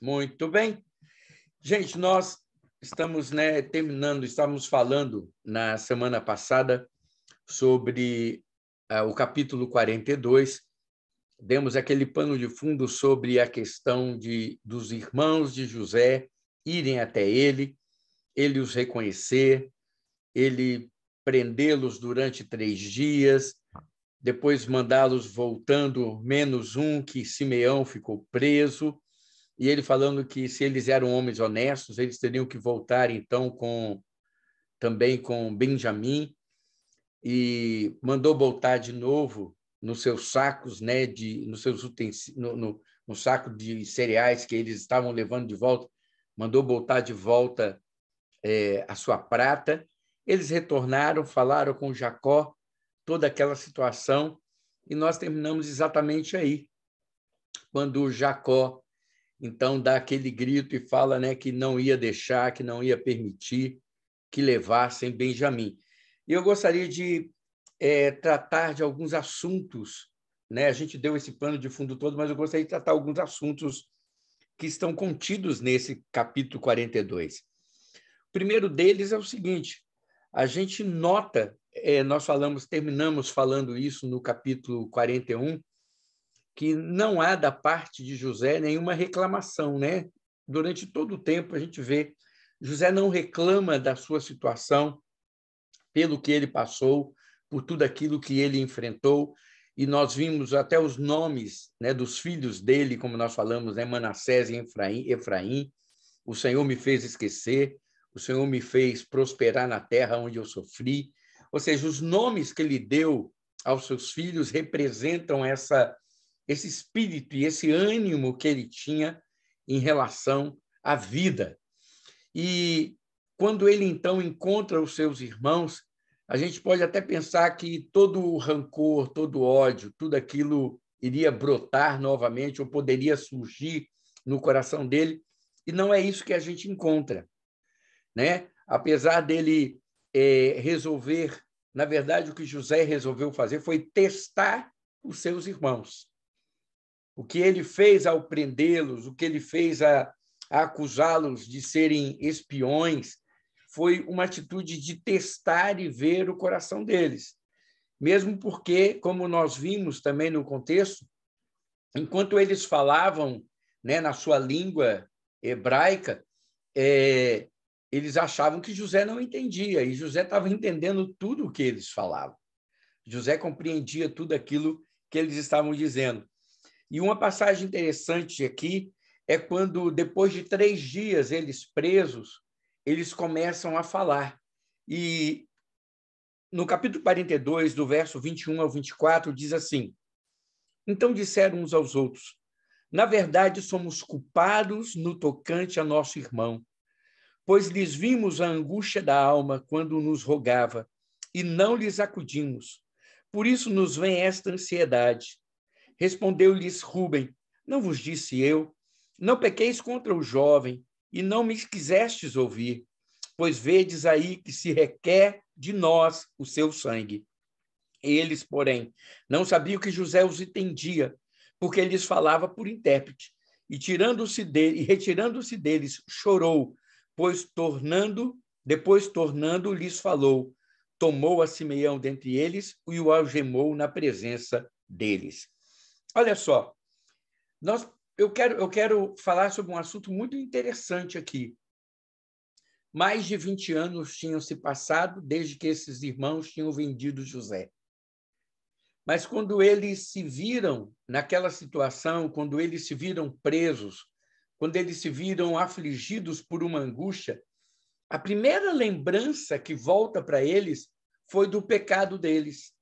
Muito bem. Gente, nós estamos né, terminando, estávamos falando na semana passada sobre eh, o capítulo 42. Demos aquele pano de fundo sobre a questão de dos irmãos de José irem até ele, ele os reconhecer, ele prendê-los durante três dias, depois mandá-los voltando, menos um que Simeão ficou preso, e ele falando que se eles eram homens honestos, eles teriam que voltar então com também com Benjamim e mandou voltar de novo nos seus sacos, né, de nos seus utensílios, no, no, no, saco de cereais que eles estavam levando de volta, mandou voltar de volta é, a sua prata. Eles retornaram, falaram com Jacó toda aquela situação e nós terminamos exatamente aí, quando Jacó então dá aquele grito e fala né, que não ia deixar, que não ia permitir que levassem Benjamim. E eu gostaria de é, tratar de alguns assuntos, né? A gente deu esse plano de fundo todo, mas eu gostaria de tratar alguns assuntos que estão contidos nesse capítulo 42. O primeiro deles é o seguinte: a gente nota, é, nós falamos, terminamos falando isso no capítulo 41, que não há da parte de José nenhuma reclamação, né? Durante todo o tempo a gente vê José não reclama da sua situação, pelo que ele passou, por tudo aquilo que ele enfrentou, e nós vimos até os nomes, né, dos filhos dele, como nós falamos, né, Manassés e Efraim, Efraim. O Senhor me fez esquecer, o Senhor me fez prosperar na terra onde eu sofri. Ou seja, os nomes que ele deu aos seus filhos representam essa esse espírito e esse ânimo que ele tinha em relação à vida. E quando ele então encontra os seus irmãos, a gente pode até pensar que todo o rancor, todo o ódio, tudo aquilo iria brotar novamente ou poderia surgir no coração dele, e não é isso que a gente encontra. Né? Apesar dele é, resolver, na verdade, o que José resolveu fazer foi testar os seus irmãos o que ele fez ao prendê-los, o que ele fez a, a acusá-los de serem espiões, foi uma atitude de testar e ver o coração deles. Mesmo porque, como nós vimos também no contexto, enquanto eles falavam né, na sua língua hebraica, é, eles achavam que José não entendia, e José estava entendendo tudo o que eles falavam. José compreendia tudo aquilo que eles estavam dizendo. E uma passagem interessante aqui é quando, depois de três dias eles presos, eles começam a falar. E no capítulo 42, do verso 21 ao 24, diz assim: Então disseram uns aos outros: Na verdade, somos culpados no tocante a nosso irmão, pois lhes vimos a angústia da alma quando nos rogava, e não lhes acudimos. Por isso nos vem esta ansiedade. Respondeu-lhes Rubem: Não vos disse eu, não pequeis contra o jovem, e não me quisestes ouvir, pois vedes aí que se requer de nós o seu sangue. Eles, porém, não sabiam que José os entendia, porque lhes falava por intérprete. E tirando-se dele, e retirando-se deles, chorou, pois tornando, depois tornando lhes falou, tomou a Simeão dentre eles e o algemou na presença deles. Olha só, nós, eu, quero, eu quero falar sobre um assunto muito interessante aqui. Mais de 20 anos tinham se passado desde que esses irmãos tinham vendido José. Mas quando eles se viram naquela situação, quando eles se viram presos, quando eles se viram afligidos por uma angústia, a primeira lembrança que volta para eles foi do pecado deles.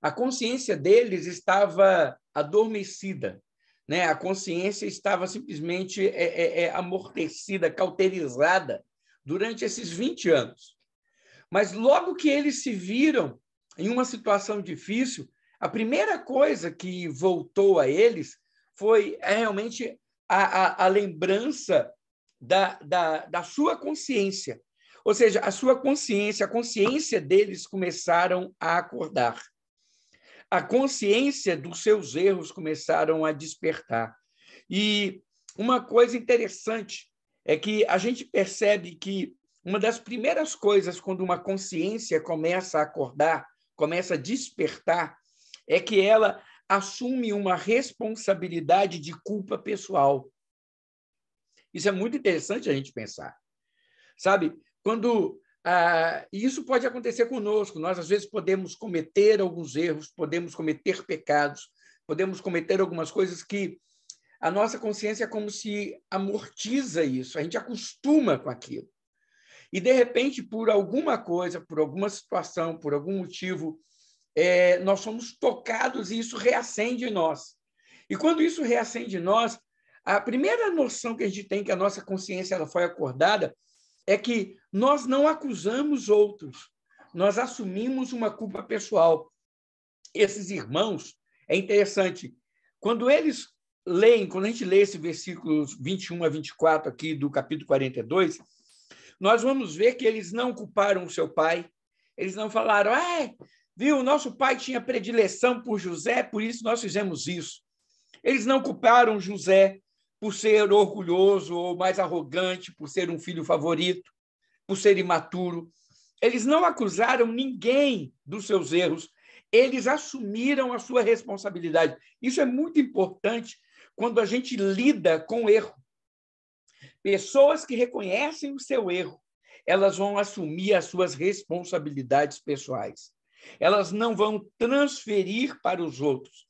A consciência deles estava adormecida. Né? A consciência estava simplesmente é, é, é amortecida, cauterizada durante esses 20 anos. Mas logo que eles se viram em uma situação difícil, a primeira coisa que voltou a eles foi é, realmente a, a, a lembrança da, da, da sua consciência. Ou seja, a sua consciência, a consciência deles começaram a acordar a consciência dos seus erros começaram a despertar. E uma coisa interessante é que a gente percebe que uma das primeiras coisas quando uma consciência começa a acordar, começa a despertar, é que ela assume uma responsabilidade de culpa pessoal. Isso é muito interessante a gente pensar. Sabe, quando ah, e isso pode acontecer conosco. Nós, às vezes, podemos cometer alguns erros, podemos cometer pecados, podemos cometer algumas coisas que a nossa consciência é como se amortiza isso, a gente acostuma com aquilo. E, de repente, por alguma coisa, por alguma situação, por algum motivo, é, nós somos tocados e isso reacende em nós. E quando isso reacende em nós, a primeira noção que a gente tem que a nossa consciência ela foi acordada é que nós não acusamos outros, nós assumimos uma culpa pessoal. Esses irmãos, é interessante, quando eles leem, quando a gente lê esse versículos 21 a 24 aqui do capítulo 42, nós vamos ver que eles não culparam o seu pai, eles não falaram, ah, viu, nosso pai tinha predileção por José, por isso nós fizemos isso. Eles não culparam José, por ser orgulhoso ou mais arrogante, por ser um filho favorito, por ser imaturo. Eles não acusaram ninguém dos seus erros, eles assumiram a sua responsabilidade. Isso é muito importante quando a gente lida com erro. Pessoas que reconhecem o seu erro, elas vão assumir as suas responsabilidades pessoais. Elas não vão transferir para os outros.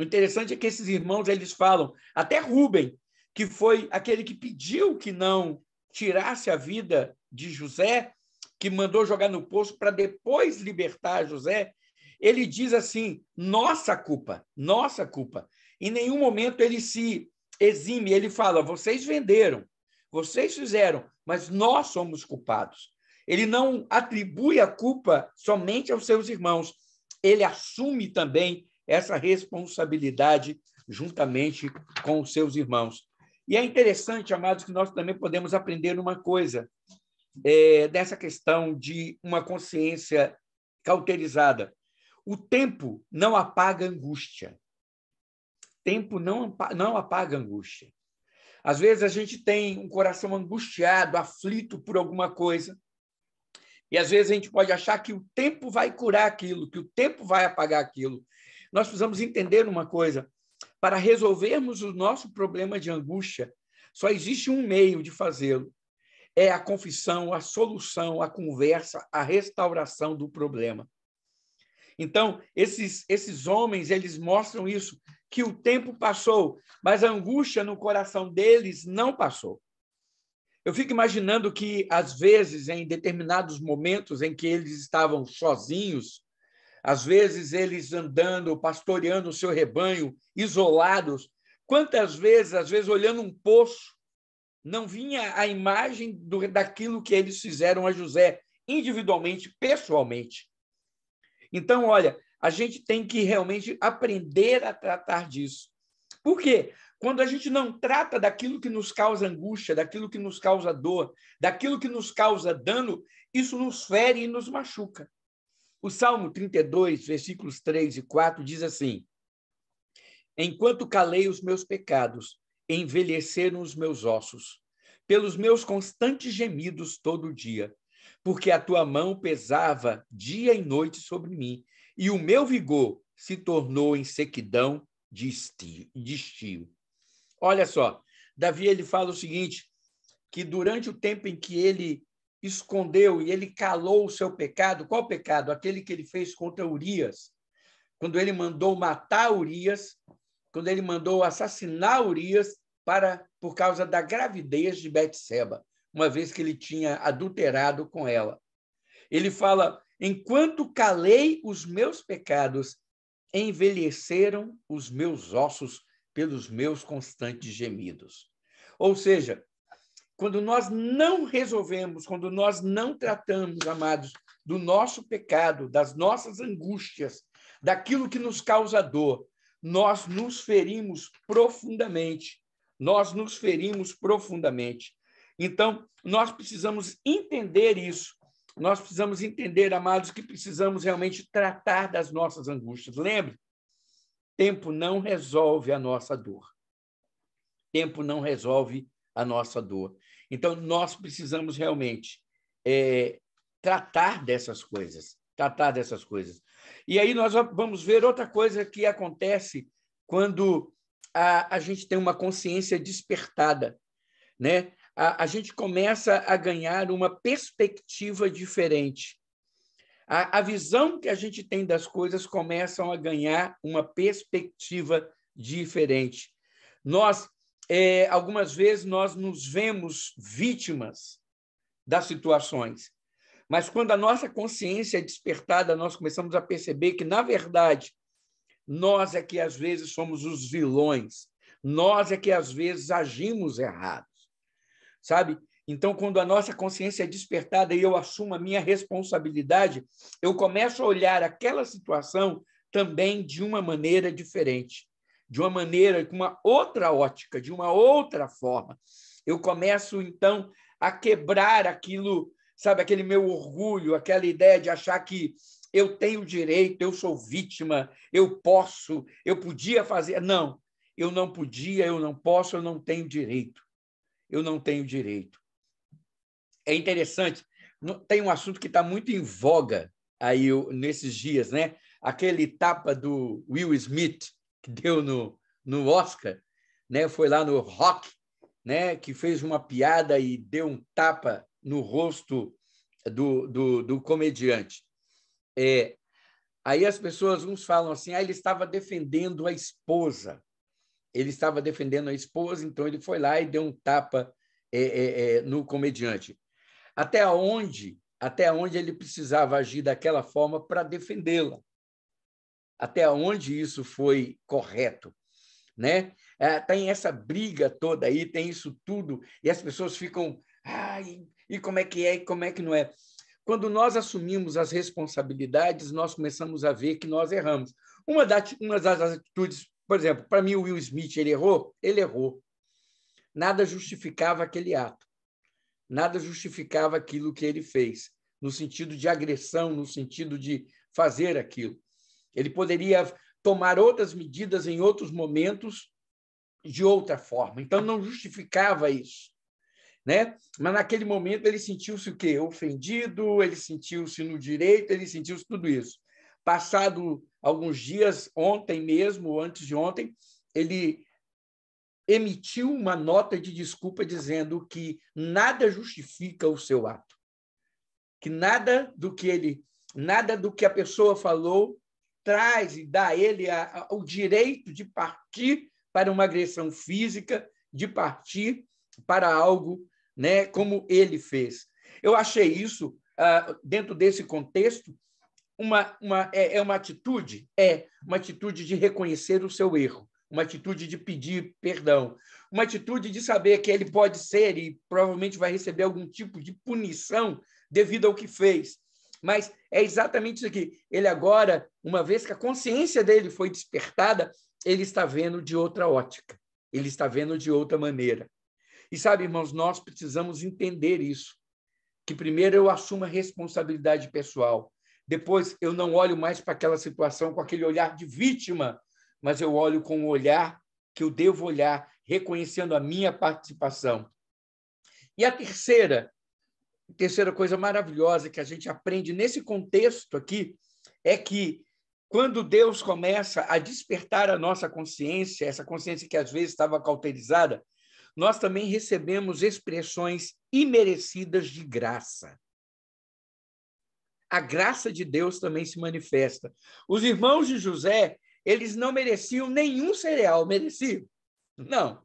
O interessante é que esses irmãos eles falam, até Rubem, que foi aquele que pediu que não tirasse a vida de José, que mandou jogar no poço para depois libertar José, ele diz assim: nossa culpa, nossa culpa. Em nenhum momento ele se exime, ele fala: vocês venderam, vocês fizeram, mas nós somos culpados. Ele não atribui a culpa somente aos seus irmãos, ele assume também essa responsabilidade juntamente com os seus irmãos. E é interessante, amados, que nós também podemos aprender uma coisa é, dessa questão de uma consciência cauterizada. O tempo não apaga angústia. Tempo não, não apaga angústia. Às vezes a gente tem um coração angustiado, aflito por alguma coisa. E às vezes a gente pode achar que o tempo vai curar aquilo, que o tempo vai apagar aquilo. Nós precisamos entender uma coisa: para resolvermos o nosso problema de angústia, só existe um meio de fazê-lo. É a confissão, a solução, a conversa, a restauração do problema. Então, esses, esses homens, eles mostram isso, que o tempo passou, mas a angústia no coração deles não passou. Eu fico imaginando que, às vezes, em determinados momentos em que eles estavam sozinhos, às vezes eles andando, pastoreando o seu rebanho, isolados. Quantas vezes, às vezes, olhando um poço, não vinha a imagem do, daquilo que eles fizeram a José, individualmente, pessoalmente. Então, olha, a gente tem que realmente aprender a tratar disso. Por quê? Quando a gente não trata daquilo que nos causa angústia, daquilo que nos causa dor, daquilo que nos causa dano, isso nos fere e nos machuca. O Salmo 32, versículos 3 e 4 diz assim: Enquanto calei os meus pecados, envelheceram os meus ossos, pelos meus constantes gemidos todo dia, porque a tua mão pesava dia e noite sobre mim, e o meu vigor se tornou em sequidão de estio. Olha só, Davi ele fala o seguinte, que durante o tempo em que ele escondeu e ele calou o seu pecado. Qual pecado? Aquele que ele fez contra Urias. Quando ele mandou matar Urias, quando ele mandou assassinar Urias para por causa da gravidez de Betseba, uma vez que ele tinha adulterado com ela. Ele fala: "Enquanto calei os meus pecados, envelheceram os meus ossos pelos meus constantes gemidos." Ou seja, quando nós não resolvemos, quando nós não tratamos, amados, do nosso pecado, das nossas angústias, daquilo que nos causa dor, nós nos ferimos profundamente. Nós nos ferimos profundamente. Então, nós precisamos entender isso. Nós precisamos entender, amados, que precisamos realmente tratar das nossas angústias. Lembre, tempo não resolve a nossa dor. Tempo não resolve a nossa dor. Então, nós precisamos realmente é, tratar dessas coisas, tratar dessas coisas. E aí nós vamos ver outra coisa que acontece quando a, a gente tem uma consciência despertada, né? A, a gente começa a ganhar uma perspectiva diferente. A, a visão que a gente tem das coisas começam a ganhar uma perspectiva diferente. Nós é, algumas vezes nós nos vemos vítimas das situações. Mas quando a nossa consciência é despertada, nós começamos a perceber que, na verdade, nós é que às vezes somos os vilões, nós é que às vezes agimos errados, sabe? Então, quando a nossa consciência é despertada e eu assumo a minha responsabilidade, eu começo a olhar aquela situação também de uma maneira diferente de uma maneira, com uma outra ótica, de uma outra forma. Eu começo, então, a quebrar aquilo, sabe, aquele meu orgulho, aquela ideia de achar que eu tenho direito, eu sou vítima, eu posso, eu podia fazer. Não, eu não podia, eu não posso, eu não tenho direito. Eu não tenho direito. É interessante, tem um assunto que está muito em voga aí nesses dias, né? Aquele tapa do Will Smith que deu no, no Oscar, né? Foi lá no Rock, né? Que fez uma piada e deu um tapa no rosto do, do, do comediante. É, aí as pessoas uns falam assim, ah, ele estava defendendo a esposa. Ele estava defendendo a esposa, então ele foi lá e deu um tapa é, é, é no comediante. Até onde, até onde ele precisava agir daquela forma para defendê-la? até onde isso foi correto, né? É, tem essa briga toda aí, tem isso tudo, e as pessoas ficam, ai, e como é que é, e como é que não é? Quando nós assumimos as responsabilidades, nós começamos a ver que nós erramos. Uma das, uma das atitudes, por exemplo, para mim o Will Smith, ele errou? Ele errou. Nada justificava aquele ato. Nada justificava aquilo que ele fez, no sentido de agressão, no sentido de fazer aquilo. Ele poderia tomar outras medidas em outros momentos de outra forma. Então não justificava isso, né? Mas naquele momento ele sentiu-se o quê? Ofendido, ele sentiu-se no direito, ele sentiu-se tudo isso. Passado alguns dias, ontem mesmo, antes de ontem, ele emitiu uma nota de desculpa dizendo que nada justifica o seu ato. Que nada do que ele, nada do que a pessoa falou traz e dá a ele a, a, o direito de partir para uma agressão física, de partir para algo né, como ele fez. Eu achei isso, ah, dentro desse contexto, uma, uma, é, é uma atitude? É, uma atitude de reconhecer o seu erro, uma atitude de pedir perdão, uma atitude de saber que ele pode ser e provavelmente vai receber algum tipo de punição devido ao que fez. Mas é exatamente isso aqui. Ele agora, uma vez que a consciência dele foi despertada, ele está vendo de outra ótica. Ele está vendo de outra maneira. E sabe, irmãos, nós precisamos entender isso. Que primeiro eu assumo a responsabilidade pessoal. Depois eu não olho mais para aquela situação com aquele olhar de vítima, mas eu olho com o olhar que eu devo olhar, reconhecendo a minha participação. E a terceira terceira coisa maravilhosa que a gente aprende nesse contexto aqui é que quando Deus começa a despertar a nossa consciência, essa consciência que às vezes estava cauterizada, nós também recebemos expressões imerecidas de graça. A graça de Deus também se manifesta. Os irmãos de José, eles não mereciam nenhum cereal, mereciam? Não.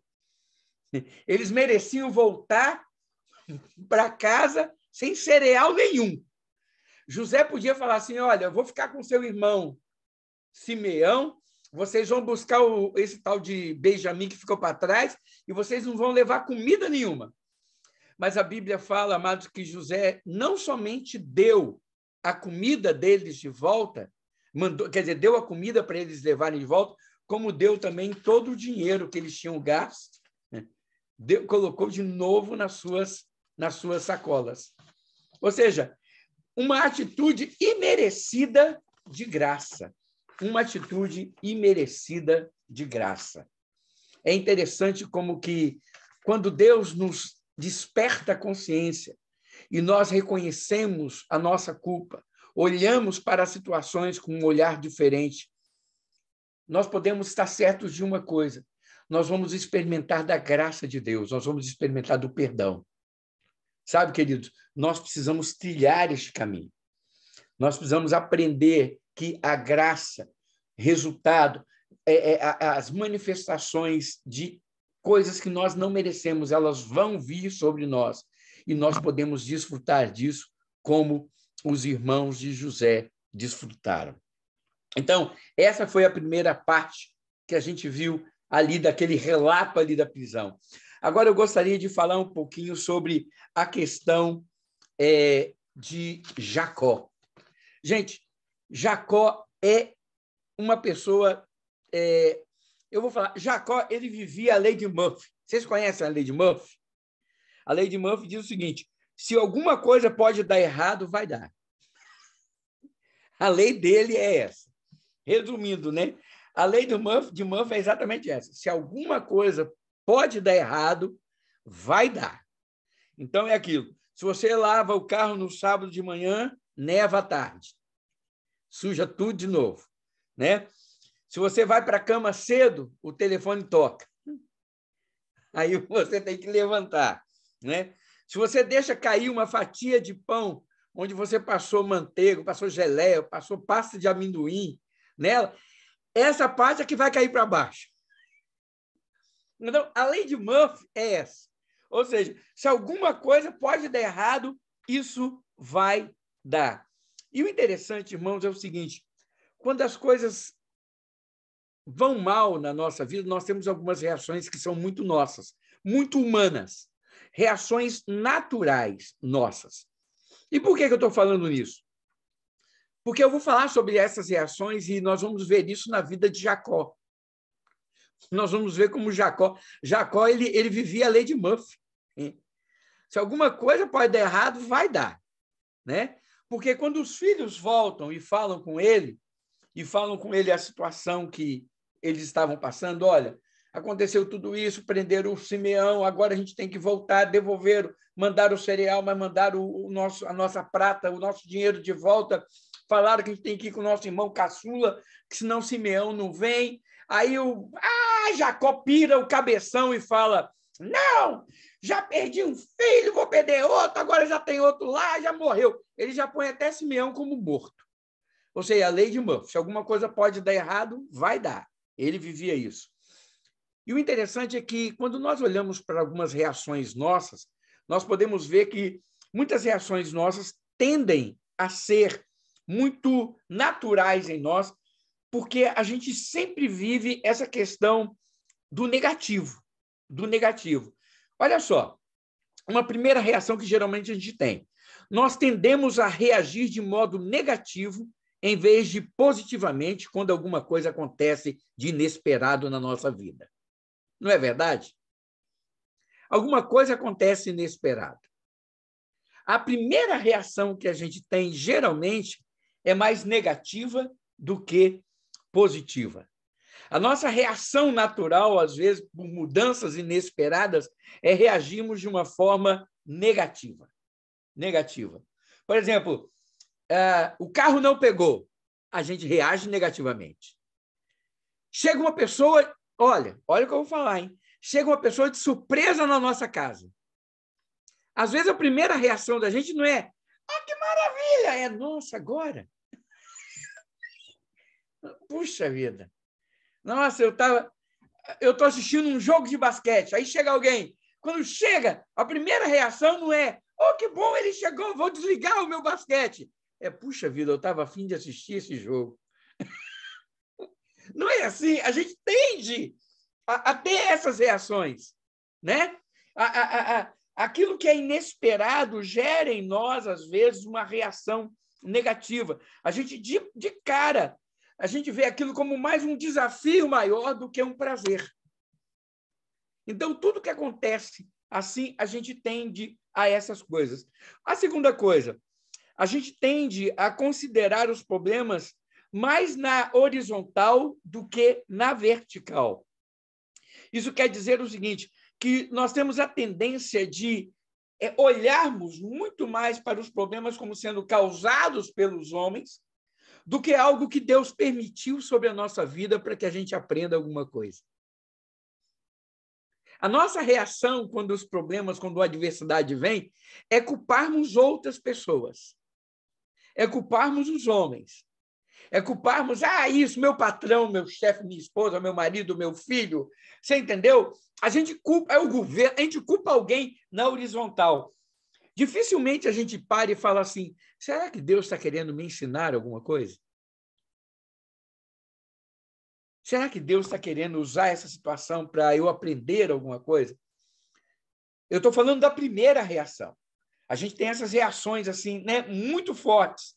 Eles mereciam voltar para casa sem cereal nenhum. José podia falar assim: olha, eu vou ficar com seu irmão Simeão, vocês vão buscar o, esse tal de Benjamim que ficou para trás e vocês não vão levar comida nenhuma. Mas a Bíblia fala, amados, que José não somente deu a comida deles de volta, mandou, quer dizer, deu a comida para eles levarem de volta, como deu também todo o dinheiro que eles tinham gasto, né? deu, colocou de novo nas suas nas suas sacolas. Ou seja, uma atitude imerecida de graça. Uma atitude imerecida de graça. É interessante como que quando Deus nos desperta a consciência e nós reconhecemos a nossa culpa, olhamos para as situações com um olhar diferente, nós podemos estar certos de uma coisa: nós vamos experimentar da graça de Deus, nós vamos experimentar do perdão. Sabe, queridos, nós precisamos trilhar este caminho. Nós precisamos aprender que a graça, resultado, é, é, as manifestações de coisas que nós não merecemos, elas vão vir sobre nós. E nós podemos desfrutar disso como os irmãos de José desfrutaram. Então, essa foi a primeira parte que a gente viu ali daquele relato ali da prisão. Agora eu gostaria de falar um pouquinho sobre a questão é, de Jacó. Gente, Jacó é uma pessoa. É, eu vou falar, Jacó ele vivia a lei de Murphy. Vocês conhecem a lei de Murphy? A lei de Murphy diz o seguinte: se alguma coisa pode dar errado, vai dar. A lei dele é essa. Resumindo, né? A lei de Murphy, de Murphy é exatamente essa. Se alguma coisa pode dar errado, vai dar. Então é aquilo. Se você lava o carro no sábado de manhã, neva à tarde. Suja tudo de novo, né? Se você vai para a cama cedo, o telefone toca. Aí você tem que levantar, né? Se você deixa cair uma fatia de pão onde você passou manteiga, passou geleia, passou pasta de amendoim nela, essa parte é que vai cair para baixo. Então, a lei de Murphy é essa. Ou seja, se alguma coisa pode dar errado, isso vai dar. E o interessante, irmãos, é o seguinte: quando as coisas vão mal na nossa vida, nós temos algumas reações que são muito nossas, muito humanas, reações naturais nossas. E por que, que eu estou falando nisso? Porque eu vou falar sobre essas reações e nós vamos ver isso na vida de Jacó nós vamos ver como Jacó. Jacó ele, ele vivia a lei de Murphy. Hein? Se alguma coisa pode dar errado, vai dar. Né? Porque quando os filhos voltam e falam com ele, e falam com ele a situação que eles estavam passando, olha, aconteceu tudo isso, prenderam o Simeão, agora a gente tem que voltar, devolveram, mandaram o cereal, mas mandaram o nosso, a nossa prata, o nosso dinheiro de volta, falaram que a gente tem que ir com o nosso irmão caçula, que senão Simeão não vem. Aí o, ah, Aí Jacó pira o cabeção e fala: Não, já perdi um filho, vou perder outro, agora já tem outro lá, já morreu. Ele já põe até Simeão como morto. Ou seja, a lei de Murphy: se alguma coisa pode dar errado, vai dar. Ele vivia isso. E o interessante é que, quando nós olhamos para algumas reações nossas, nós podemos ver que muitas reações nossas tendem a ser muito naturais em nós porque a gente sempre vive essa questão do negativo, do negativo. Olha só, uma primeira reação que geralmente a gente tem. Nós tendemos a reagir de modo negativo em vez de positivamente quando alguma coisa acontece de inesperado na nossa vida. Não é verdade? Alguma coisa acontece inesperado. A primeira reação que a gente tem geralmente é mais negativa do que positiva. A nossa reação natural, às vezes, por mudanças inesperadas, é reagirmos de uma forma negativa. Negativa. Por exemplo, uh, o carro não pegou, a gente reage negativamente. Chega uma pessoa, olha, olha o que eu vou falar, hein? Chega uma pessoa de surpresa na nossa casa. Às vezes a primeira reação da gente não é, ah, que maravilha! É, nossa, agora. Puxa vida. Nossa, eu tava eu tô assistindo um jogo de basquete, aí chega alguém. Quando chega, a primeira reação não é: "Oh, que bom, ele chegou, vou desligar o meu basquete". É, puxa vida, eu estava afim de assistir esse jogo. não é assim, a gente tende a, a ter essas reações, né? A, a, a, aquilo que é inesperado gera em nós, às vezes, uma reação negativa. A gente, de, de cara, a gente vê aquilo como mais um desafio maior do que um prazer. Então, tudo que acontece assim, a gente tende a essas coisas. A segunda coisa, a gente tende a considerar os problemas mais na horizontal do que na vertical. Isso quer dizer o seguinte, que nós temos a tendência de é, olharmos muito mais para os problemas como sendo causados pelos homens do que algo que Deus permitiu sobre a nossa vida para que a gente aprenda alguma coisa. A nossa reação quando os problemas, quando a adversidade vem, é culparmos outras pessoas. É culparmos os homens. É culparmos, ah, isso, meu patrão, meu chefe, minha esposa, meu marido, meu filho. Você entendeu? A gente culpa, é o governo, a gente culpa alguém na horizontal. Dificilmente a gente para e fala assim: será que Deus está querendo me ensinar alguma coisa? Será que Deus está querendo usar essa situação para eu aprender alguma coisa? Eu estou falando da primeira reação. A gente tem essas reações assim, né, muito fortes.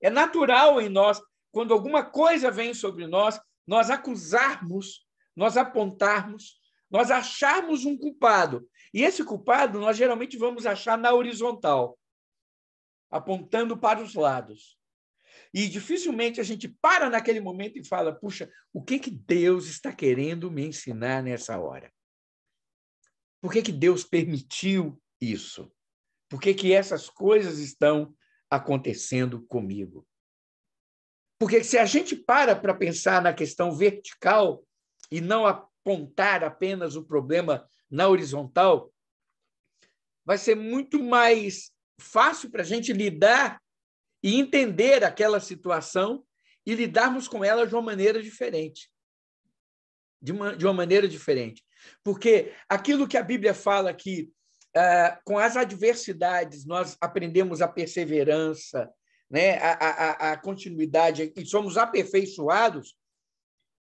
É natural em nós, quando alguma coisa vem sobre nós, nós acusarmos, nós apontarmos, nós acharmos um culpado. E esse culpado nós geralmente vamos achar na horizontal, apontando para os lados. E dificilmente a gente para naquele momento e fala: puxa, o que que Deus está querendo me ensinar nessa hora? Por que que Deus permitiu isso? Por que que essas coisas estão acontecendo comigo? Porque se a gente para para pensar na questão vertical e não a apontar apenas o problema na horizontal, vai ser muito mais fácil para a gente lidar e entender aquela situação e lidarmos com ela de uma maneira diferente. De uma, de uma maneira diferente. Porque aquilo que a Bíblia fala que ah, com as adversidades nós aprendemos a perseverança, né, a, a, a continuidade e somos aperfeiçoados,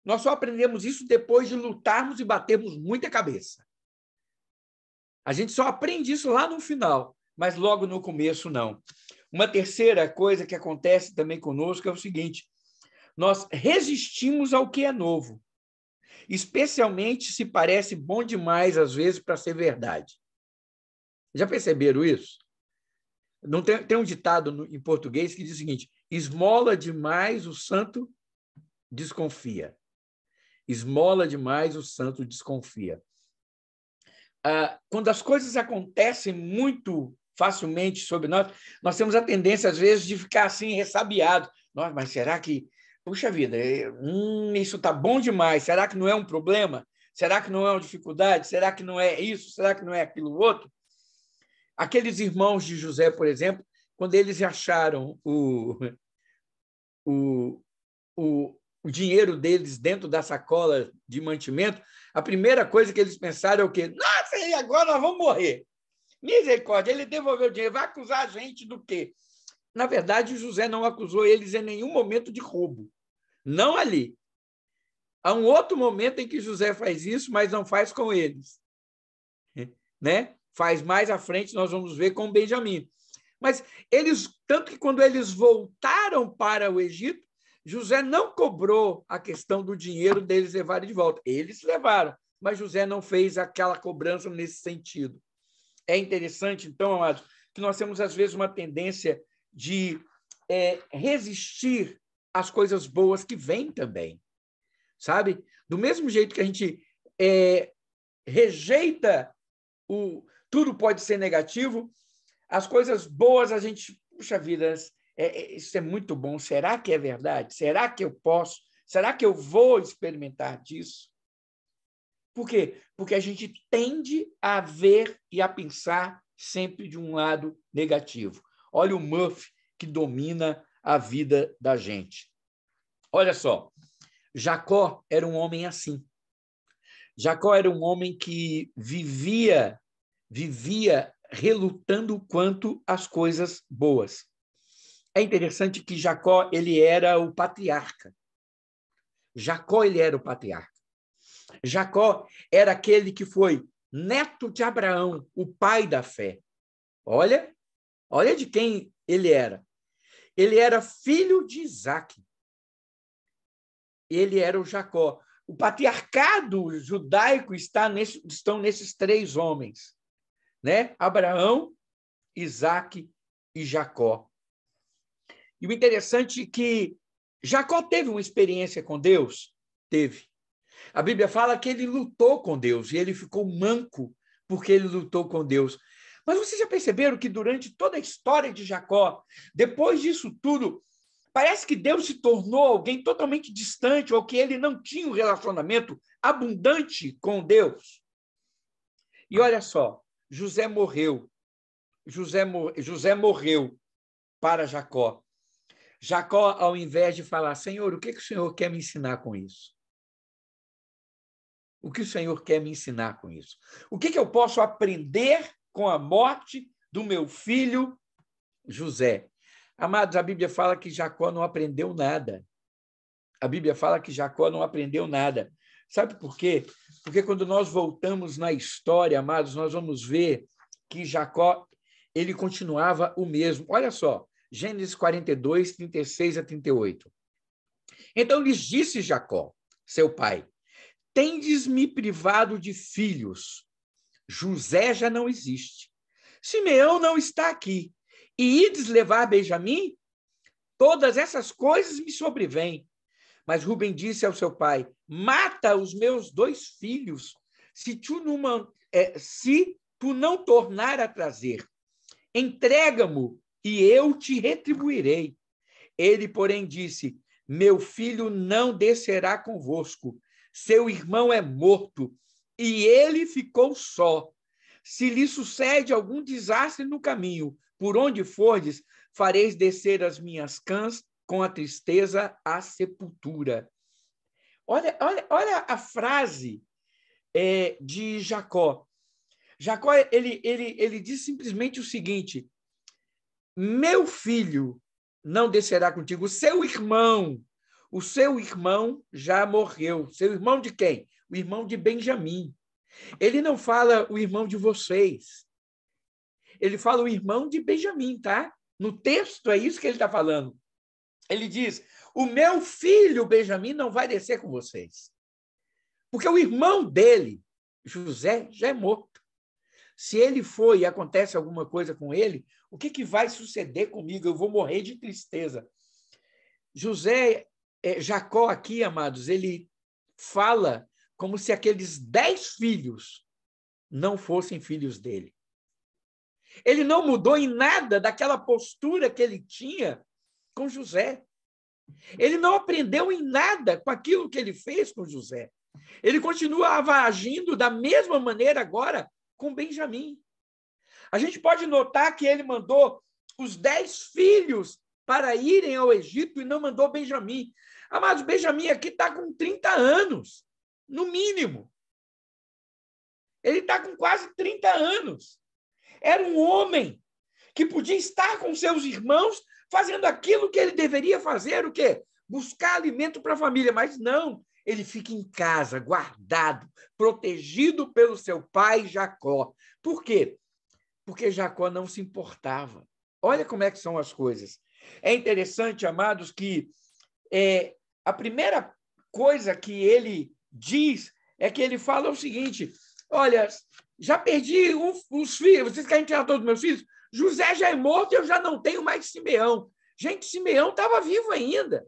nós só aprendemos isso depois de lutarmos e batermos muita cabeça. A gente só aprende isso lá no final, mas logo no começo não. Uma terceira coisa que acontece também conosco é o seguinte: nós resistimos ao que é novo, especialmente se parece bom demais às vezes para ser verdade. Já perceberam isso? Não tem, tem um ditado no, em português que diz o seguinte: esmola demais o santo desconfia. Esmola demais, o santo desconfia. Ah, quando as coisas acontecem muito facilmente sobre nós, nós temos a tendência, às vezes, de ficar assim, ressabiado. Nós, mas será que. Puxa vida, eh, hum, isso está bom demais. Será que não é um problema? Será que não é uma dificuldade? Será que não é isso? Será que não é aquilo outro? Aqueles irmãos de José, por exemplo, quando eles acharam o, o, o, o dinheiro deles dentro da sacola de mantimento, a primeira coisa que eles pensaram é o quê? Nossa, e agora nós vamos morrer. Misericórdia, ele devolveu o dinheiro, vai acusar a gente do quê? Na verdade, José não acusou eles em nenhum momento de roubo. Não ali. Há um outro momento em que José faz isso, mas não faz com eles. Né? Faz mais à frente, nós vamos ver com Benjamim. Mas eles, tanto que quando eles voltaram para o Egito, José não cobrou a questão do dinheiro deles levarem de volta. Eles levaram, mas José não fez aquela cobrança nesse sentido. É interessante, então, amados, que nós temos, às vezes, uma tendência de é, resistir às coisas boas que vêm também. Sabe? Do mesmo jeito que a gente é, rejeita o. Tudo pode ser negativo, as coisas boas a gente. Puxa vida, é, é, isso é muito bom. Será que é verdade? Será que eu posso? Será que eu vou experimentar disso? Por quê? Porque a gente tende a ver e a pensar sempre de um lado negativo. Olha o Murphy que domina a vida da gente. Olha só, Jacó era um homem assim. Jacó era um homem que vivia vivia relutando quanto às coisas boas. É interessante que Jacó ele era o patriarca. Jacó ele era o patriarca. Jacó era aquele que foi neto de Abraão, o pai da fé. Olha, olha de quem ele era. Ele era filho de Isaac. Ele era o Jacó. O patriarcado judaico está nesse, estão nesses três homens, né? Abraão, Isaac e Jacó. E o interessante é que Jacó teve uma experiência com Deus? Teve. A Bíblia fala que ele lutou com Deus e ele ficou manco porque ele lutou com Deus. Mas vocês já perceberam que durante toda a história de Jacó, depois disso tudo, parece que Deus se tornou alguém totalmente distante ou que ele não tinha um relacionamento abundante com Deus. E olha só, José morreu. José, José morreu para Jacó. Jacó, ao invés de falar, Senhor, o que, que o Senhor quer me ensinar com isso? O que o Senhor quer me ensinar com isso? O que, que eu posso aprender com a morte do meu filho José? Amados, a Bíblia fala que Jacó não aprendeu nada. A Bíblia fala que Jacó não aprendeu nada. Sabe por quê? Porque quando nós voltamos na história, amados, nós vamos ver que Jacó, ele continuava o mesmo. Olha só, Gênesis 42, 36 a 38. Então lhes disse Jacó, seu pai: Tendes-me privado de filhos. José já não existe. Simeão não está aqui. E ides levar Benjamim? Todas essas coisas me sobrevêm. Mas Rubem disse ao seu pai: Mata os meus dois filhos, se tu, numa, é, eh, se tu não tornar a trazer. Entrega-mo e eu te retribuirei. Ele, porém, disse: Meu filho não descerá convosco, seu irmão é morto, e ele ficou só. Se lhe sucede algum desastre no caminho, por onde fordes, fareis descer as minhas cãs com a tristeza à sepultura. Olha, olha, olha a frase é, de Jacó. Jacó ele, ele, ele diz simplesmente o seguinte: meu filho não descerá contigo, o seu irmão, o seu irmão já morreu. Seu irmão de quem? O irmão de Benjamim. Ele não fala o irmão de vocês. Ele fala o irmão de Benjamim, tá? No texto é isso que ele está falando. Ele diz: O meu filho Benjamim não vai descer com vocês. Porque o irmão dele, José, já é morto. Se ele for e acontece alguma coisa com ele, o que, que vai suceder comigo? Eu vou morrer de tristeza. José, é, Jacó aqui, amados, ele fala como se aqueles dez filhos não fossem filhos dele. Ele não mudou em nada daquela postura que ele tinha com José. Ele não aprendeu em nada com aquilo que ele fez com José. Ele continuava agindo da mesma maneira agora com Benjamim. A gente pode notar que ele mandou os dez filhos para irem ao Egito e não mandou Benjamim. Amados, Benjamim aqui está com 30 anos, no mínimo. Ele está com quase 30 anos. Era um homem que podia estar com seus irmãos fazendo aquilo que ele deveria fazer, o quê? Buscar alimento para a família, mas não, ele fica em casa, guardado, protegido pelo seu pai Jacó. Por quê? porque Jacó não se importava. Olha como é que são as coisas. É interessante, amados, que é, a primeira coisa que ele diz é que ele fala o seguinte: olha, já perdi um, os filhos, vocês querem tirar todos os meus filhos? José já é morto, eu já não tenho mais Simeão. Gente, Simeão estava vivo ainda,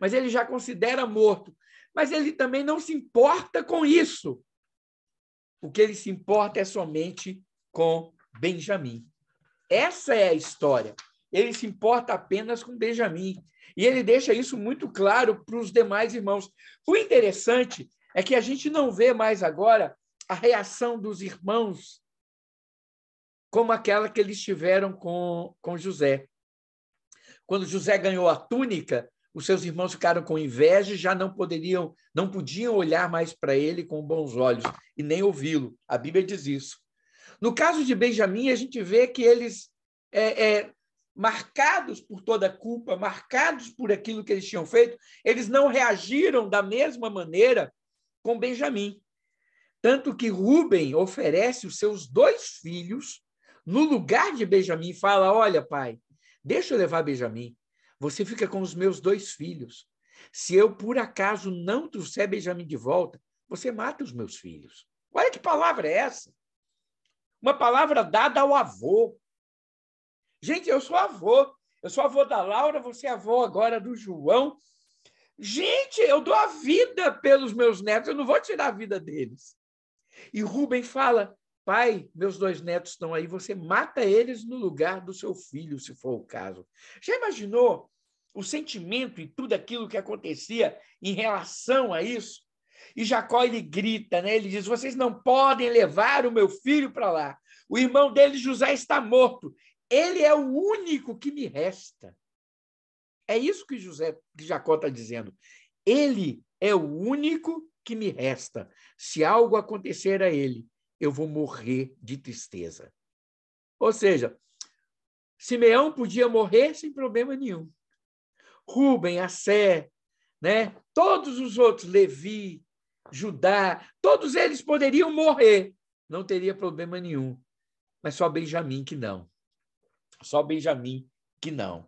mas ele já considera morto. Mas ele também não se importa com isso. O que ele se importa é somente com Benjamim. Essa é a história. Ele se importa apenas com Benjamim. E ele deixa isso muito claro para os demais irmãos. O interessante é que a gente não vê mais agora a reação dos irmãos como aquela que eles tiveram com, com José. Quando José ganhou a túnica, os seus irmãos ficaram com inveja e já não poderiam, não podiam olhar mais para ele com bons olhos e nem ouvi-lo. A Bíblia diz isso. No caso de Benjamim, a gente vê que eles, é, é, marcados por toda a culpa, marcados por aquilo que eles tinham feito, eles não reagiram da mesma maneira com Benjamim. Tanto que Rubem oferece os seus dois filhos no lugar de Benjamim fala: Olha, pai, deixa eu levar Benjamim. Você fica com os meus dois filhos. Se eu, por acaso, não trouxer Benjamim de volta, você mata os meus filhos. Olha que palavra é essa. Uma palavra dada ao avô. Gente, eu sou avô. Eu sou avô da Laura, você é avô agora do João. Gente, eu dou a vida pelos meus netos, eu não vou tirar a vida deles. E Rubem fala: Pai, meus dois netos estão aí, você mata eles no lugar do seu filho, se for o caso. Já imaginou o sentimento e tudo aquilo que acontecia em relação a isso? E Jacó ele grita, né? Ele diz: "Vocês não podem levar o meu filho para lá. O irmão dele José está morto. Ele é o único que me resta." É isso que José, que Jacó está dizendo. Ele é o único que me resta. Se algo acontecer a ele, eu vou morrer de tristeza. Ou seja, Simeão podia morrer sem problema nenhum. Rubem, Assé, né? todos os outros, Levi, Judá, todos eles poderiam morrer, não teria problema nenhum. Mas só Benjamim que não. Só Benjamim que não.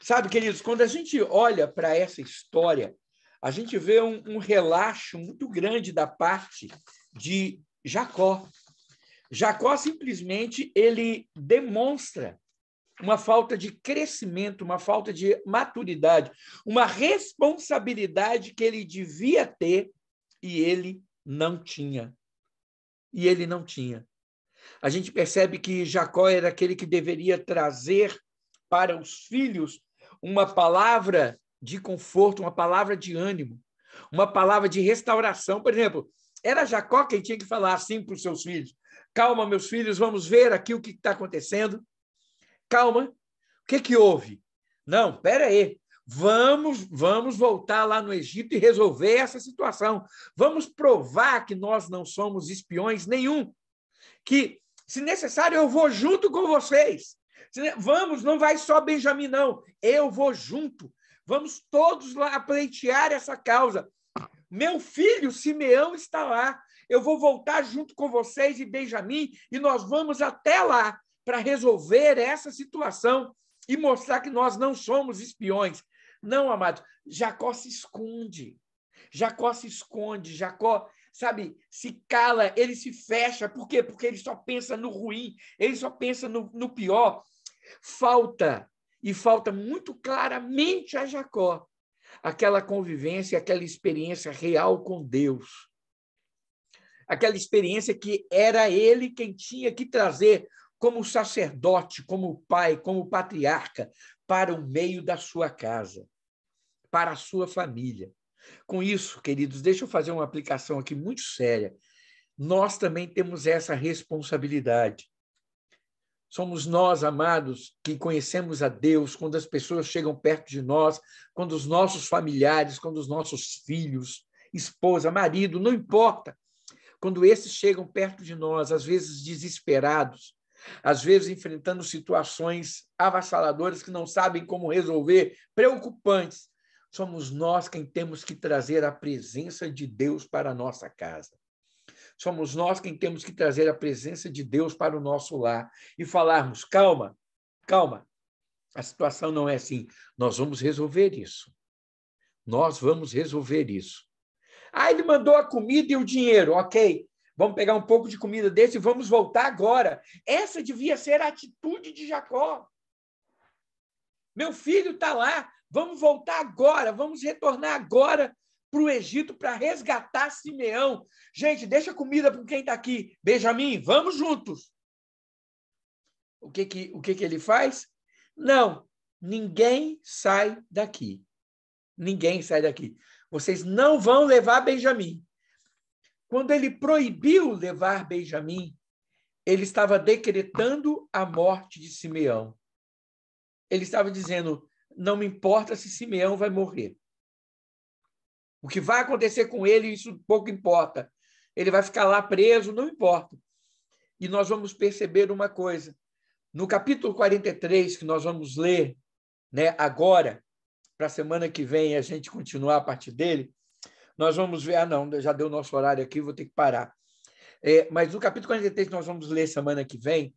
Sabe, queridos, quando a gente olha para essa história, a gente vê um, um relaxo muito grande da parte de Jacó. Jacó simplesmente ele demonstra uma falta de crescimento, uma falta de maturidade, uma responsabilidade que ele devia ter e ele não tinha. E ele não tinha. A gente percebe que Jacó era aquele que deveria trazer para os filhos uma palavra de conforto, uma palavra de ânimo, uma palavra de restauração. Por exemplo, era Jacó quem tinha que falar assim para os seus filhos: calma, meus filhos, vamos ver aqui o que está acontecendo. Calma, o que, que houve? Não, pera aí. Vamos, vamos voltar lá no Egito e resolver essa situação. Vamos provar que nós não somos espiões nenhum. Que, se necessário, eu vou junto com vocês. Vamos, não vai só Benjamin, não. Eu vou junto. Vamos todos lá pleitear essa causa. Meu filho Simeão está lá. Eu vou voltar junto com vocês e Benjamin e nós vamos até lá para resolver essa situação e mostrar que nós não somos espiões. Não, amado, Jacó se esconde. Jacó se esconde, Jacó, sabe, se cala, ele se fecha. Por quê? Porque ele só pensa no ruim, ele só pensa no, no pior. Falta, e falta muito claramente a Jacó, aquela convivência, aquela experiência real com Deus. Aquela experiência que era ele quem tinha que trazer como sacerdote, como pai, como patriarca, para o meio da sua casa para a sua família. Com isso, queridos, deixa eu fazer uma aplicação aqui muito séria. Nós também temos essa responsabilidade. Somos nós, amados, que conhecemos a Deus quando as pessoas chegam perto de nós, quando os nossos familiares, quando os nossos filhos, esposa, marido, não importa. Quando esses chegam perto de nós, às vezes desesperados, às vezes enfrentando situações avassaladoras que não sabem como resolver, preocupantes. Somos nós quem temos que trazer a presença de Deus para a nossa casa. Somos nós quem temos que trazer a presença de Deus para o nosso lar e falarmos: calma, calma, a situação não é assim. Nós vamos resolver isso. Nós vamos resolver isso. Ah, ele mandou a comida e o dinheiro. Ok, vamos pegar um pouco de comida desse e vamos voltar agora. Essa devia ser a atitude de Jacó. Meu filho está lá, vamos voltar agora, vamos retornar agora para o Egito para resgatar Simeão. Gente, deixa comida para quem está aqui. Benjamin, vamos juntos. O que que, o que que ele faz? Não, ninguém sai daqui. Ninguém sai daqui. Vocês não vão levar Benjamin. Quando ele proibiu levar Benjamin, ele estava decretando a morte de Simeão ele estava dizendo: não me importa se Simeão vai morrer. O que vai acontecer com ele, isso pouco importa. Ele vai ficar lá preso, não importa. E nós vamos perceber uma coisa. No capítulo 43, que nós vamos ler né, agora, para a semana que vem a gente continuar a partir dele, nós vamos ver. Ah, não, já deu nosso horário aqui, vou ter que parar. É, mas no capítulo 43, que nós vamos ler semana que vem,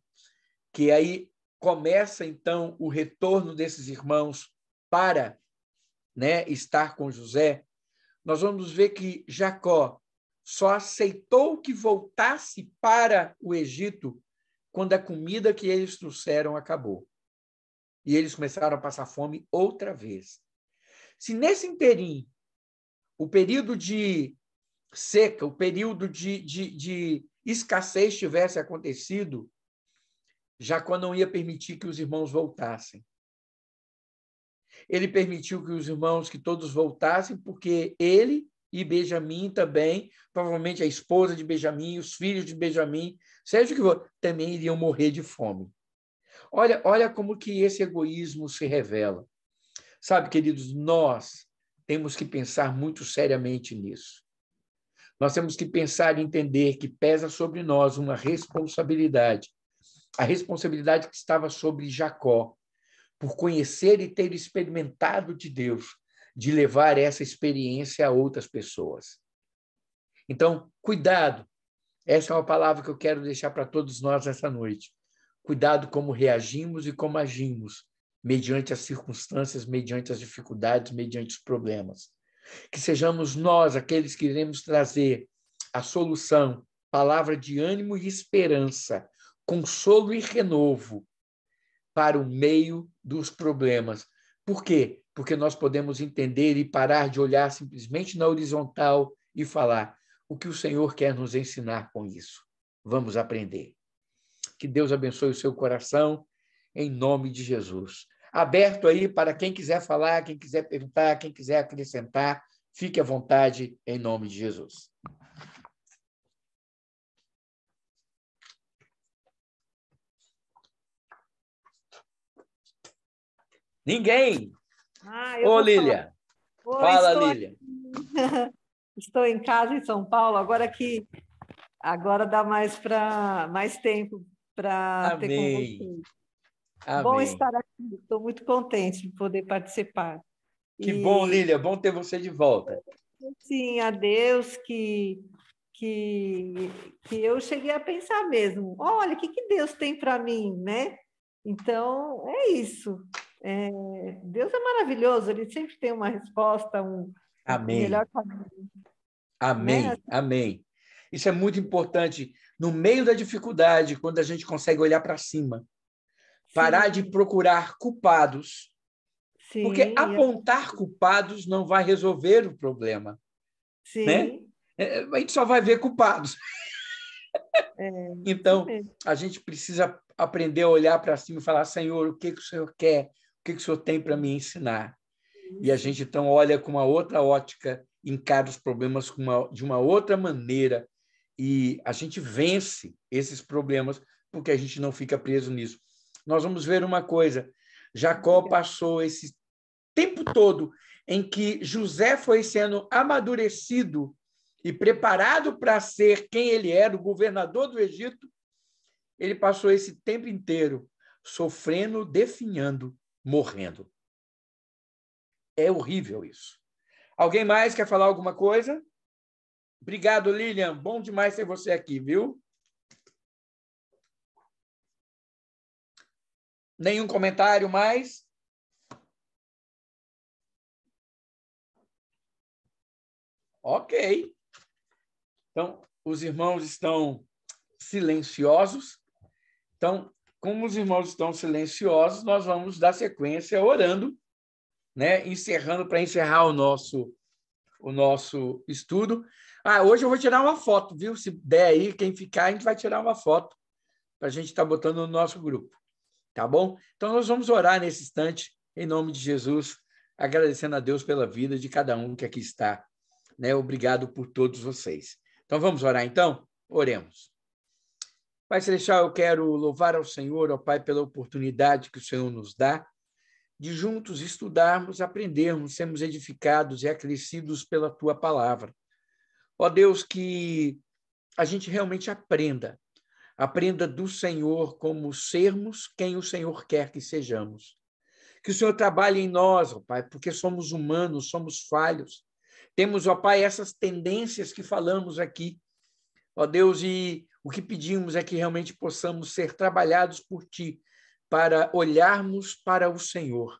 que aí começa então o retorno desses irmãos para né, estar com José, nós vamos ver que Jacó só aceitou que voltasse para o Egito quando a comida que eles trouxeram acabou. E eles começaram a passar fome outra vez. Se nesse interim, o período de seca, o período de, de, de escassez tivesse acontecido, Jacó não ia permitir que os irmãos voltassem. Ele permitiu que os irmãos, que todos voltassem, porque ele e Benjamim também, provavelmente a esposa de Benjamim, os filhos de Benjamim, seja o que for, também iriam morrer de fome. Olha, olha como que esse egoísmo se revela. Sabe, queridos, nós temos que pensar muito seriamente nisso. Nós temos que pensar e entender que pesa sobre nós uma responsabilidade a responsabilidade que estava sobre Jacó, por conhecer e ter experimentado de Deus, de levar essa experiência a outras pessoas. Então, cuidado. Essa é uma palavra que eu quero deixar para todos nós essa noite. Cuidado como reagimos e como agimos mediante as circunstâncias, mediante as dificuldades, mediante os problemas. Que sejamos nós aqueles que iremos trazer a solução, palavra de ânimo e esperança consolo e renovo para o meio dos problemas. Por quê? Porque nós podemos entender e parar de olhar simplesmente na horizontal e falar o que o Senhor quer nos ensinar com isso. Vamos aprender. Que Deus abençoe o seu coração, em nome de Jesus. Aberto aí para quem quiser falar, quem quiser perguntar, quem quiser acrescentar, fique à vontade, em nome de Jesus. Ninguém. Ah, Ô, Lília. Oi, Fala, Lília. estou em casa em São Paulo, agora que agora dá mais para mais tempo para ter com você. Bom estar aqui, estou muito contente de poder participar. Que e... bom, Lília, bom ter você de volta. Sim, a Deus que que, que eu cheguei a pensar mesmo, olha, o que, que Deus tem para mim, né? Então, é isso. É, Deus é maravilhoso, ele sempre tem uma resposta, um Amém. melhor caminho. Amém, né? amém. Isso é muito importante. No meio da dificuldade, quando a gente consegue olhar para cima, Sim. parar de procurar culpados, Sim. porque apontar culpados não vai resolver o problema. Né? Sim. Né? A gente só vai ver culpados. É, então, a gente precisa aprender a olhar para cima e falar: Senhor, o que, que o Senhor quer? que, que o senhor tem para me ensinar? E a gente então olha com uma outra ótica, encara os problemas uma, de uma outra maneira e a gente vence esses problemas porque a gente não fica preso nisso. Nós vamos ver uma coisa: Jacó passou esse tempo todo em que José foi sendo amadurecido e preparado para ser quem ele era, o governador do Egito. Ele passou esse tempo inteiro sofrendo, definhando morrendo. É horrível isso. Alguém mais quer falar alguma coisa? Obrigado, Lilian. Bom demais ter você aqui, viu? Nenhum comentário mais? Ok. Então, os irmãos estão silenciosos. Então, como os irmãos estão silenciosos, nós vamos dar sequência orando, né? Encerrando para encerrar o nosso o nosso estudo. Ah, hoje eu vou tirar uma foto, viu? Se der aí, quem ficar, a gente vai tirar uma foto para a gente estar tá botando no nosso grupo. Tá bom? Então nós vamos orar nesse instante, em nome de Jesus, agradecendo a Deus pela vida de cada um que aqui está. Né? Obrigado por todos vocês. Então vamos orar então? Oremos. Pai Celestial, eu quero louvar ao Senhor, ao Pai, pela oportunidade que o Senhor nos dá de juntos estudarmos, aprendermos, sermos edificados e acrescidos pela tua palavra. Ó Deus, que a gente realmente aprenda, aprenda do Senhor como sermos quem o Senhor quer que sejamos. Que o Senhor trabalhe em nós, ó Pai, porque somos humanos, somos falhos. Temos, ó Pai, essas tendências que falamos aqui. Ó Deus, e o que pedimos é que realmente possamos ser trabalhados por ti, para olharmos para o Senhor.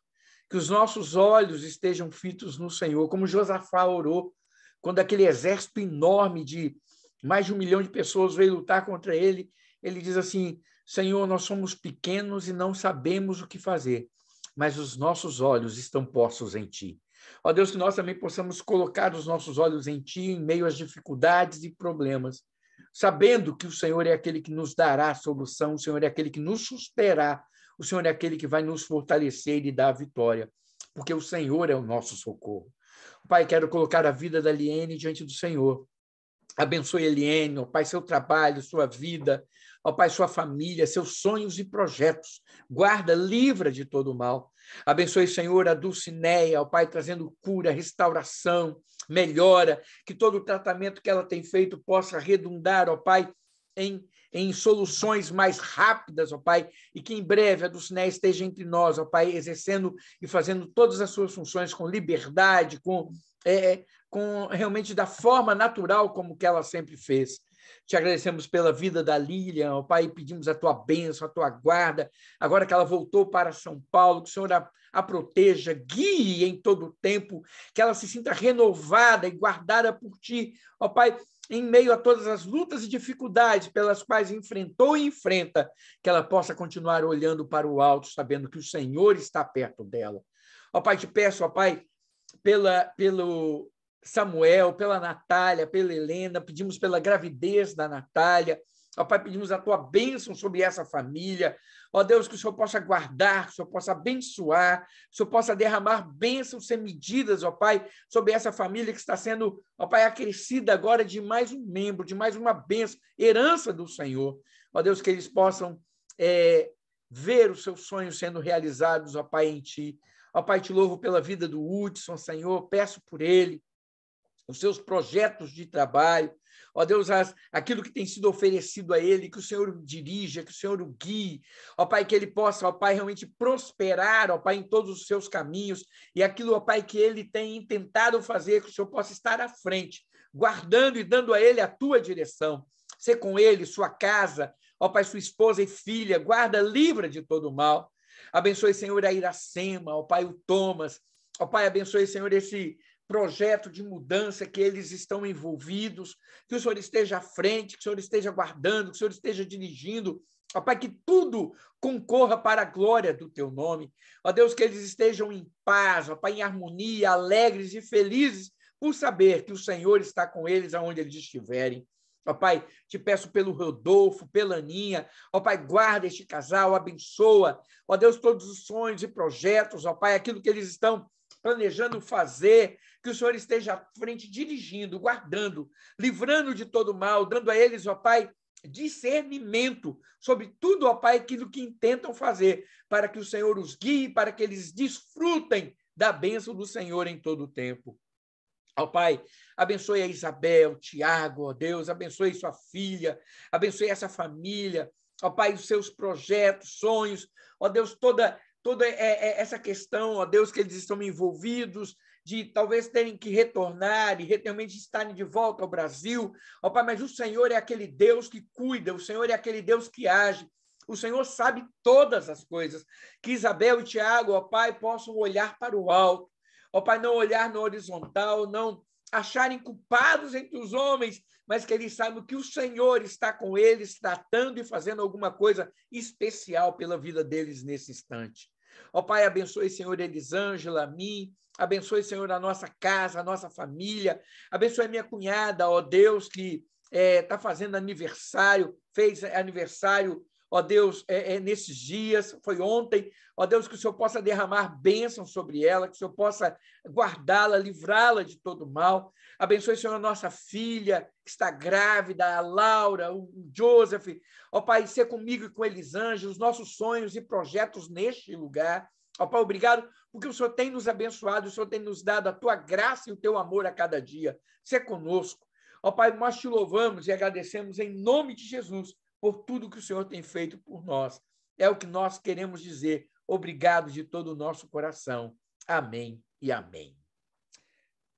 Que os nossos olhos estejam fitos no Senhor, como Josafá orou, quando aquele exército enorme de mais de um milhão de pessoas veio lutar contra ele. Ele diz assim: Senhor, nós somos pequenos e não sabemos o que fazer, mas os nossos olhos estão postos em ti. Ó Deus, que nós também possamos colocar os nossos olhos em ti, em meio às dificuldades e problemas, sabendo que o Senhor é aquele que nos dará a solução, o Senhor é aquele que nos susterá, o Senhor é aquele que vai nos fortalecer e dar a vitória, porque o Senhor é o nosso socorro. Pai, quero colocar a vida da Liene diante do Senhor. Abençoe a Liene, ó Pai, seu trabalho, sua vida, ó Pai, sua família, seus sonhos e projetos. Guarda, livra de todo mal. Abençoe, Senhor, a Dulcinea, ó Pai, trazendo cura, restauração, melhora, que todo o tratamento que ela tem feito possa redundar, ó Pai, em, em soluções mais rápidas, ó Pai, e que em breve a Dulcinea esteja entre nós, ó Pai, exercendo e fazendo todas as suas funções com liberdade, com, é, é com realmente da forma natural como que ela sempre fez. Te agradecemos pela vida da Lilian, ó Pai, pedimos a tua bênção, a tua guarda. Agora que ela voltou para São Paulo, que o Senhor a, a proteja, guie em todo o tempo, que ela se sinta renovada e guardada por ti, ó Pai em meio a todas as lutas e dificuldades pelas quais enfrentou e enfrenta, que ela possa continuar olhando para o alto, sabendo que o Senhor está perto dela. Ó Pai, te peço, ó Pai, pela, pelo, Samuel, pela Natália, pela Helena, pedimos pela gravidez da Natália. Ó Pai, pedimos a tua bênção sobre essa família. Ó Deus, que o Senhor possa guardar, que o Senhor possa abençoar, que o Senhor possa derramar bênçãos sem medidas, ó Pai, sobre essa família que está sendo, ó Pai, acrescida agora de mais um membro, de mais uma bênção, herança do Senhor. Ó Deus, que eles possam é, ver os seus sonhos sendo realizados, ó Pai, em Ti. Ó Pai, te louvo pela vida do Hudson, Senhor, peço por ele os seus projetos de trabalho. Ó Deus, aquilo que tem sido oferecido a ele, que o Senhor o dirija, que o Senhor o guie. Ó Pai, que ele possa, ó Pai, realmente prosperar, ó Pai, em todos os seus caminhos. E aquilo, ó Pai, que ele tem tentado fazer, que o Senhor possa estar à frente, guardando e dando a ele a tua direção. Ser com ele, sua casa, ó Pai, sua esposa e filha, guarda, livra de todo mal. Abençoe, Senhor, a Iracema, ó Pai, o Thomas. Ó Pai, abençoe, Senhor, esse projeto de mudança que eles estão envolvidos, que o Senhor esteja à frente, que o Senhor esteja guardando, que o Senhor esteja dirigindo. Ó Pai, que tudo concorra para a glória do teu nome. Ó Deus, que eles estejam em paz, ó Pai, em harmonia, alegres e felizes por saber que o Senhor está com eles aonde eles estiverem. Ó Pai, te peço pelo Rodolfo, pela Aninha. Ó Pai, guarda este casal, abençoa. Ó Deus, todos os sonhos e projetos, ó Pai, aquilo que eles estão planejando fazer, que o Senhor esteja à frente, dirigindo, guardando, livrando de todo mal, dando a eles, ó Pai, discernimento sobre tudo, ó Pai, aquilo que intentam fazer, para que o Senhor os guie, para que eles desfrutem da bênção do Senhor em todo o tempo. Ó Pai, abençoe a Isabel, Tiago, ó Deus, abençoe sua filha, abençoe essa família, ó Pai, os seus projetos, sonhos, ó Deus, toda toda é, é, essa questão, ó Deus, que eles estão envolvidos, de talvez terem que retornar e realmente estarem de volta ao Brasil. Ó Pai, mas o Senhor é aquele Deus que cuida, o Senhor é aquele Deus que age. O Senhor sabe todas as coisas. Que Isabel e Tiago, ó Pai, possam olhar para o alto. Ó Pai, não olhar no horizontal, não acharem culpados entre os homens, mas que eles saibam que o Senhor está com eles, tratando e fazendo alguma coisa especial pela vida deles nesse instante. Ó Pai, abençoe, Senhor, Elisângela, a mim. Abençoe, Senhor, a nossa casa, a nossa família. Abençoe a minha cunhada, ó Deus, que está eh, é, fazendo aniversário, fez aniversário ó Deus, é, é, nesses dias, foi ontem, ó Deus, que o Senhor possa derramar bênção sobre ela, que o Senhor possa guardá-la, livrá-la de todo mal. Abençoe, Senhor, a nossa filha que está grávida, a Laura, o Joseph. Ó Pai, ser comigo e com Elisângela, os nossos sonhos e projetos neste lugar. Ó Pai, obrigado, porque o Senhor tem nos abençoado, o Senhor tem nos dado a tua graça e o teu amor a cada dia. Ser conosco. Ó Pai, nós te louvamos e agradecemos em nome de Jesus por tudo que o Senhor tem feito por nós. É o que nós queremos dizer. Obrigado de todo o nosso coração. Amém e amém.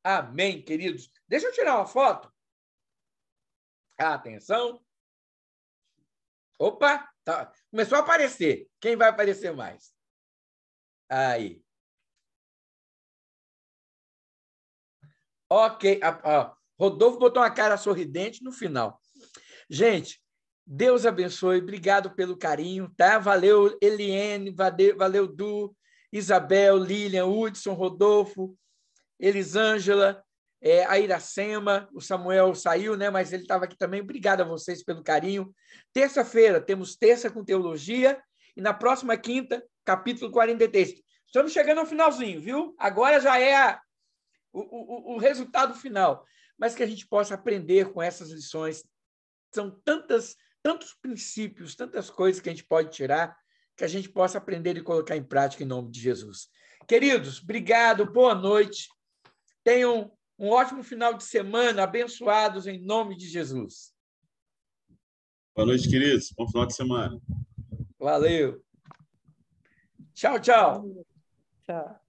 Amém, queridos. Deixa eu tirar uma foto. Atenção. Opa, tá. começou a aparecer. Quem vai aparecer mais? Aí. Ok. Rodolfo botou uma cara sorridente no final. Gente, Deus abençoe, obrigado pelo carinho, tá? Valeu, Eliene, valeu, Du, Isabel, Lilian, Hudson, Rodolfo, Elisângela, é, a Iracema, o Samuel saiu, né? Mas ele estava aqui também. Obrigado a vocês pelo carinho. Terça-feira temos terça com teologia e na próxima quinta, capítulo 43. Estamos chegando ao finalzinho, viu? Agora já é a, o, o, o resultado final, mas que a gente possa aprender com essas lições. São tantas tantos princípios, tantas coisas que a gente pode tirar, que a gente possa aprender e colocar em prática em nome de Jesus. Queridos, obrigado, boa noite. Tenham um ótimo final de semana, abençoados em nome de Jesus. Boa noite, queridos. Bom final de semana. Valeu. Tchau, tchau. Tchau.